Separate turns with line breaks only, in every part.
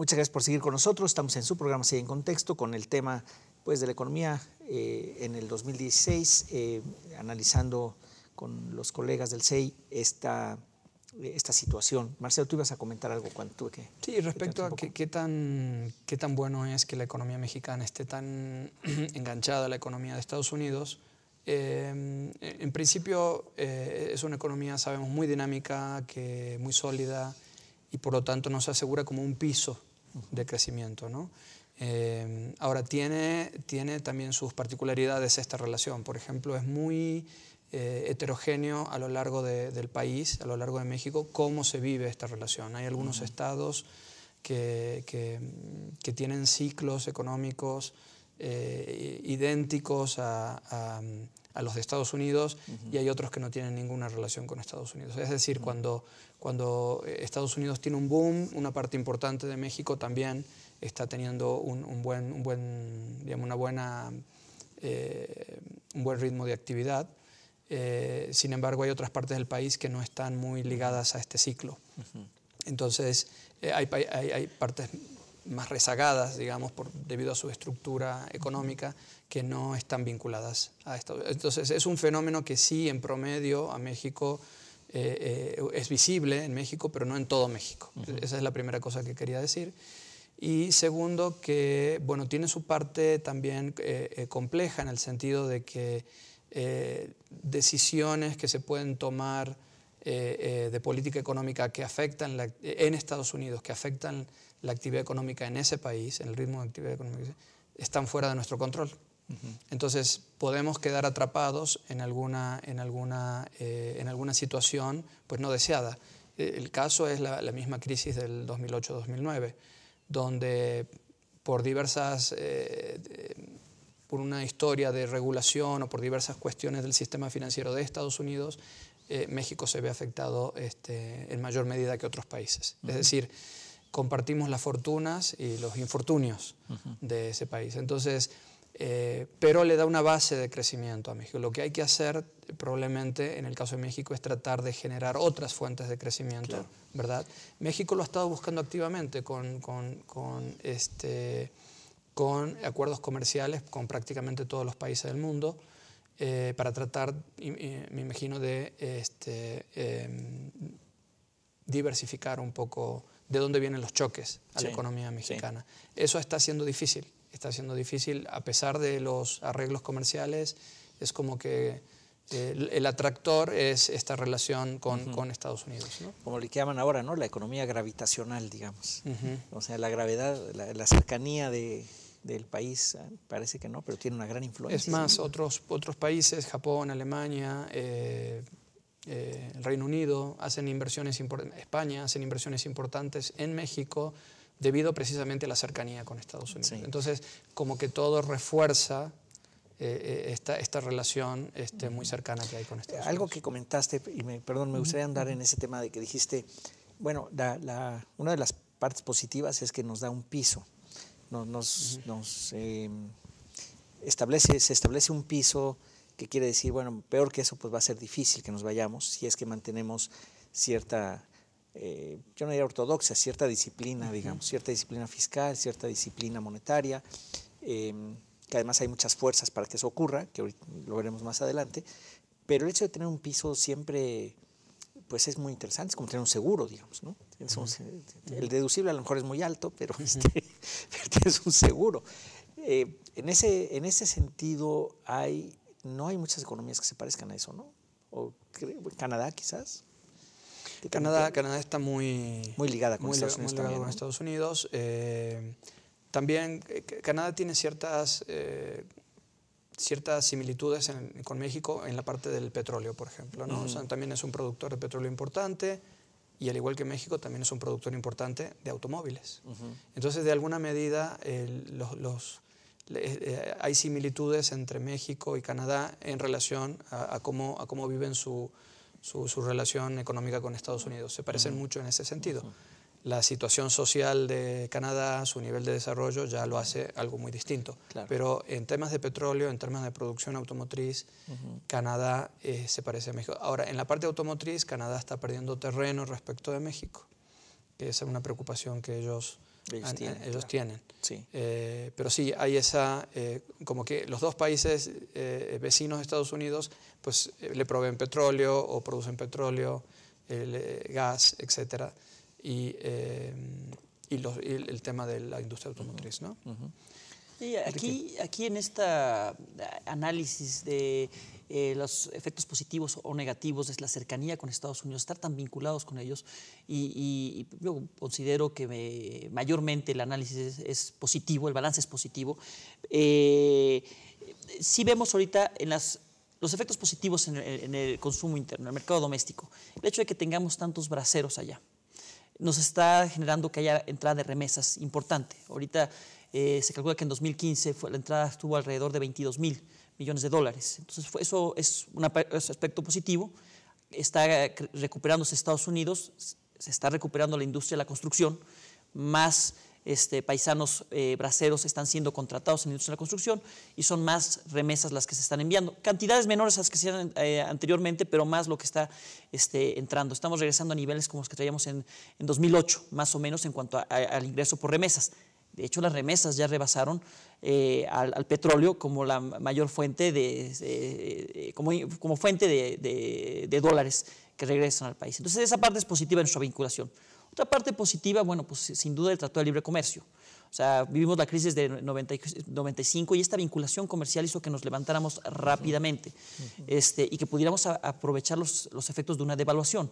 Muchas gracias por seguir con nosotros. Estamos en su programa Sigue en Contexto con el tema pues, de la economía eh, en el 2016, eh, analizando con los colegas del SEI esta, eh, esta situación. Marcelo, tú ibas a comentar algo cuando tuve que...
Sí, respecto a qué, qué, tan, qué tan bueno es que la economía mexicana esté tan enganchada a la economía de Estados Unidos. en principio es una economía, sabemos, muy dinámica, que muy sólida y por lo tanto nos asegura como un piso de crecimiento. ¿no? Em, ahora, tiene, tiene también sus particularidades esta relación. Por ejemplo, es muy eh, heterogéneo a lo largo del país, a lo largo de México, cómo se vive esta relación. Hay algunos estados que, que, tienen ciclos económicos eh, idénticos a a los de Estados Unidos y hay otros que no tienen ninguna relación con Estados Unidos. Es decir, cuando, eh, Estados Unidos tiene un boom, una parte importante de México también está teniendo un, buen, digamos, una buena, eh, un buen ritmo de actividad. Eh, sin embargo, hay otras partes del país que no están muy ligadas a este ciclo. Entonces, hay, partes más rezagadas, digamos, por, debido a su estructura económica, que no están vinculadas a esto. Entonces, es un fenómeno que sí, en promedio, a México eh, eh, es visible en México, pero no en todo México. Esa es la primera cosa que quería decir. Y segundo, que bueno, tiene su parte también eh, compleja en el sentido de que decisiones que se pueden tomar eh, eh, de política económica que afectan eh, en Estados Unidos, que afectan la actividad económica en ese país, en el ritmo de actividad económica, están fuera de nuestro control. Entonces podemos quedar atrapados en alguna, en alguna, en alguna situación pues, no deseada. El caso es la, misma crisis del 2008-2009, donde por diversas, por una historia de regulación o por diversas cuestiones del sistema financiero de Estados Unidos, eh, México se ve afectado este, en mayor medida que otros países. Es decir, compartimos las fortunas y los infortunios de ese país. Entonces, eh, pero le da una base de crecimiento a México. Lo que hay que hacer probablemente en el caso de México es tratar de generar otras fuentes de crecimiento, ¿verdad? México lo ha estado buscando activamente con, este, con acuerdos comerciales con prácticamente todos los países del mundo. Eh, para tratar, me imagino, de este, em, diversificar un poco de dónde vienen los choques a la economía mexicana. Eso está siendo difícil, está siendo difícil a pesar de los arreglos comerciales, es como que el atractor es esta relación con, Estados Unidos. ¿no?
Como le llaman ahora, ¿no? La economía gravitacional, digamos. O sea, la gravedad, la cercanía de, del país, eh, parece que no, pero tiene una gran influencia. Es más,
otros, otros países, Japón, Alemania, eh, eh, el Reino Unido, hacen inversiones España hacen inversiones importantes en México debido precisamente a la cercanía con Estados Unidos. Entonces, como que todo refuerza esta, esta relación este, muy cercana que hay con Estados Unidos. Algo que comentaste,
y me, perdón, me gustaría andar en ese tema de que dijiste, bueno, la, una de las partes positivas es que nos da un piso nos, em, establece, se establece un piso que quiere decir, bueno, peor que eso, pues va a ser difícil que nos vayamos si es que mantenemos cierta, eh, yo no diría ortodoxia, cierta disciplina, digamos, cierta disciplina fiscal, cierta disciplina monetaria, em, que además hay muchas fuerzas para que eso ocurra, que lo veremos más adelante, pero el hecho de tener un piso siempre pues es muy interesante, es como tener un seguro, digamos, ¿no? el deducible a lo mejor es muy alto, pero, este, tienes un seguro. Eh, en, ese, en ese sentido, hay, no hay muchas economías que se parezcan a eso, ¿no?
Canadá quizás. Canadá, Canadá está muy, muy ligada con Estados Unidos. Eh, también, eh, Canadá tiene ciertas ciertas similitudes con México en la parte del petróleo, por ejemplo. ¿no? también es un productor de petróleo importante y al igual que México también es un productor importante de automóviles. Entonces, de alguna medida, eh, eh, hay similitudes entre México y Canadá en relación a, cómo, viven su, relación económica con Estados Unidos. Se parecen mucho en ese sentido la situación social de Canadá, su nivel de desarrollo, ya lo hace algo muy distinto. Pero en temas de petróleo, en temas de producción automotriz, Canadá eh, se parece a México. Ahora, en la parte automotriz, Canadá está perdiendo terreno respecto de México, que esa es una preocupación que ellos, ellos tienen. Sí. Eh, pero sí, hay esa, eh, como que los dos países vecinos de Estados Unidos, pues le proveen petróleo o producen petróleo, gas, etcétera y, eh, el tema de la industria automotriz. ¿no? Y aquí,
aquí en este análisis de eh, los efectos positivos o negativos es la cercanía con Estados Unidos, estar tan vinculados con ellos. Y, yo considero que mayormente el análisis es, positivo, el balance es positivo. si vemos ahorita en las los efectos positivos en el, en el, consumo interno, en el mercado doméstico, el hecho de que tengamos tantos braceros allá, nos está generando que haya entrada de remesas importante. Ahorita eh, se calcula que en 2015 la entrada estuvo alrededor de 22 mil millones de dólares. Entonces eso es un aspecto positivo. Está eh, recuperándose Estados Unidos, se está recuperando la industria de la construcción, más este, paisanos eh, braceros están siendo contratados en la la construcción y son más remesas las que se están enviando. Cantidades menores a las que se eran eh, anteriormente, pero más lo que está este, entrando. Estamos regresando a niveles como los que traíamos en, 2008, más o menos, en cuanto al ingreso por remesas. De hecho, las remesas ya rebasaron eh, al, petróleo como la mayor fuente de, como, fuente de, de, dólares que regresan al país. Entonces, esa parte es positiva en nuestra vinculación parte positiva, bueno, pues sin duda el Tratado de Libre Comercio. O sea, vivimos la crisis de 90, 95 y esta vinculación comercial hizo que nos levantáramos rápidamente este, y que pudiéramos aprovechar los, efectos de una devaluación.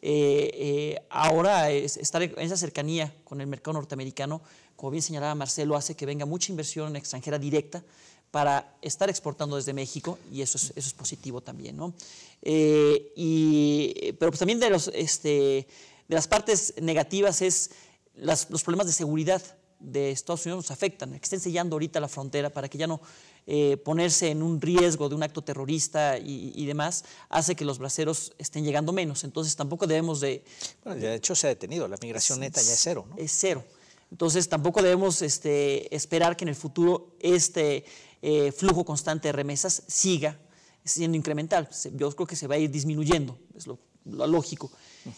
Eh, eh, ahora, estar en esa cercanía con el mercado norteamericano, como bien señalaba Marcelo, hace que venga mucha inversión extranjera directa para estar exportando desde México y eso es, eso es positivo también, ¿no? Eh, pero pues también de los... Este, de las partes negativas es los problemas de seguridad de Estados Unidos nos afectan, que estén sellando ahorita la frontera para que ya no eh, ponerse en un riesgo de un acto terrorista y, demás, hace que los braceros estén llegando menos. Entonces tampoco debemos de... Bueno, de hecho se ha detenido, la migración neta ya es cero, Es cero. Entonces tampoco debemos este, esperar que en el futuro este eh, flujo constante de remesas siga siendo incremental. Yo creo que se va a ir disminuyendo, es lo lógico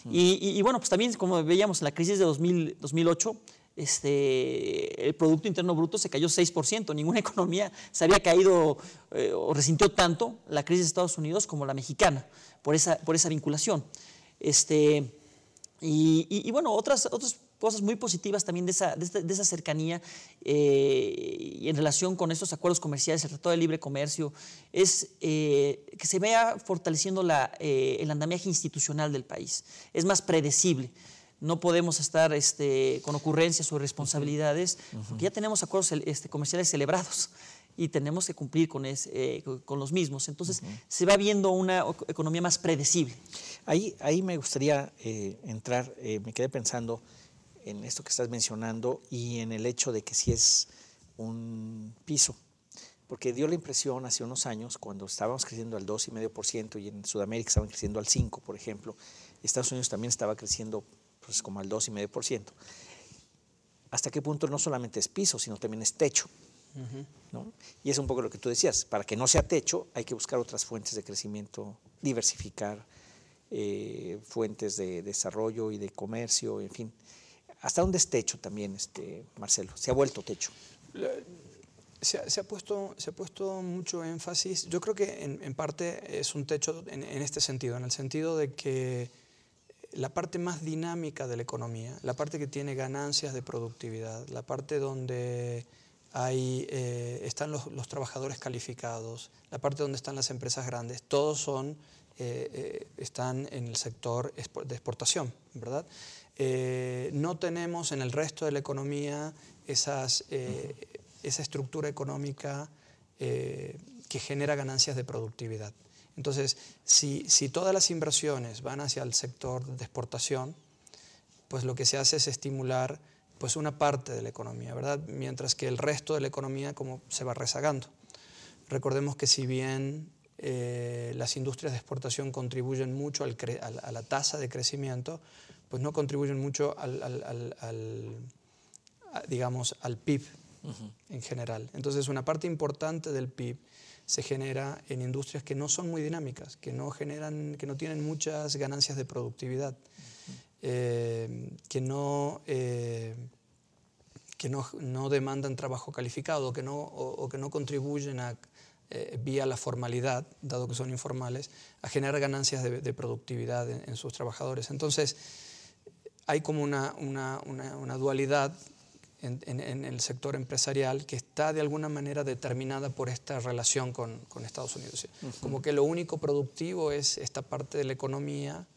y, bueno, pues también como veíamos en la crisis de 2008, este, el Producto Interno Bruto se cayó 6%. Ninguna economía se había caído eh, o resintió tanto la crisis de Estados Unidos como la mexicana, por esa, por esa vinculación. Este, y, y bueno, otras, otros cosas muy positivas también este, de esa, cercanía eh, en relación con estos acuerdos comerciales, el Tratado de Libre Comercio, es eh, que se vea fortaleciendo la, eh, el andamiaje institucional del país. Es más predecible no podemos estar este, con ocurrencias o responsabilidades, porque ya tenemos acuerdos este, comerciales celebrados y tenemos que cumplir con, eh, con los mismos. Entonces, se va viendo una economía más predecible. Ahí, ahí me gustaría entrar, me quedé pensando en esto que
estás mencionando y en el hecho de que si es un piso. Porque dio la impresión hace unos años, cuando estábamos creciendo al 2,5% y en Sudamérica estaban creciendo al 5%, por ejemplo, Estados Unidos también estaba creciendo pues, como al 2,5%. ¿Hasta qué punto no solamente es piso, sino también es techo? Y es un poco lo que tú decías, para que no sea techo hay que buscar otras fuentes de crecimiento, diversificar eh, fuentes de desarrollo y de comercio, en fin. ¿Hasta un es también, este, Marcelo? ¿Se ha vuelto techo?
Se ha, puesto, se ha puesto mucho énfasis. Yo creo que en, parte es un techo en, este sentido, en el sentido de que la parte más dinámica de la economía, la parte que tiene ganancias de productividad, la parte donde hay, eh, están los, los, trabajadores calificados, la parte donde están las empresas grandes, todos son eh, eh, están en el sector de exportación, ¿verdad? Eh, no tenemos en el resto de la economía esas, esa estructura económica que genera ganancias de productividad. Entonces, si, todas las inversiones van hacia el sector de exportación, pues lo que se hace es estimular pues una parte de la economía, ¿verdad? Mientras que el resto de la economía como se va rezagando. Recordemos que si bien eh, las industrias de exportación contribuyen mucho a, la, tasa de crecimiento, pues no contribuyen mucho al, digamos, al PIB en general. Entonces, una parte importante del PIB se genera en industrias que no son muy dinámicas, que no, generan, que no tienen muchas ganancias de productividad, eh, que no... Eh, que no, demandan trabajo calificado que no, o que no contribuyen a, eh, vía la formalidad, dado que son informales, a generar ganancias de, productividad en, sus trabajadores. Entonces, hay como una, dualidad en, el sector empresarial que está de alguna manera determinada por esta relación con, Estados Unidos. Como que lo único productivo es esta parte de la economía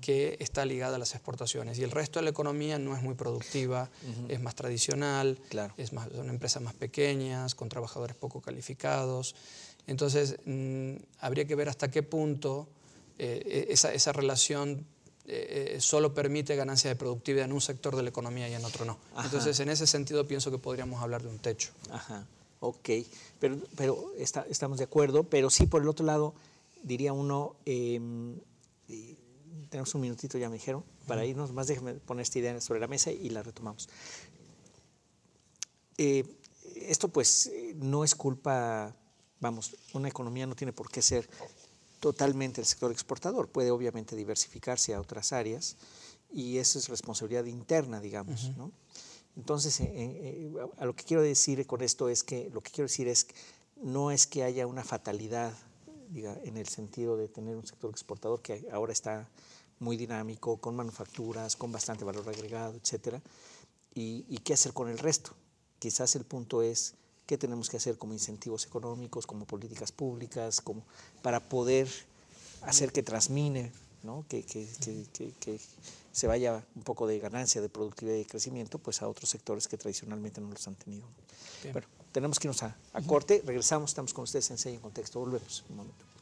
que está ligada a las exportaciones. Y el resto de la economía no es muy productiva, es más tradicional, es más, son empresas más pequeñas, con trabajadores poco calificados. Entonces, mm, habría que ver hasta qué punto eh, e, esa, relación eh, eh, solo permite ganancia de productividad en un sector de la economía y en otro no. Entonces, en ese sentido, pienso que podríamos hablar de un techo. Ajá, ok, pero,
estamos de acuerdo, pero sí, por el otro lado, diría uno, em, tenemos un minutito, ya me dijeron, para irnos, más déjeme poner esta idea sobre la mesa y la retomamos. Eh, esto pues no es culpa, vamos, una economía no tiene por qué ser totalmente el sector exportador, puede obviamente diversificarse a otras áreas y eso es responsabilidad interna, digamos, ¿no? Entonces, eh, eh, a lo que quiero decir con esto es que, lo que quiero decir es, no es que haya una fatalidad en el sentido de tener un sector exportador que ahora está muy dinámico, con manufacturas, con bastante valor agregado, etcétera, y, qué hacer con el resto. Quizás el punto es qué tenemos que hacer como incentivos económicos, como políticas públicas, como, para poder hacer que transmine, ¿no? que, se vaya un poco de ganancia, de productividad y crecimiento pues a otros sectores que tradicionalmente no los han tenido. Bueno, tenemos que irnos a, corte, regresamos, estamos con ustedes en en Contexto. Volvemos un momento.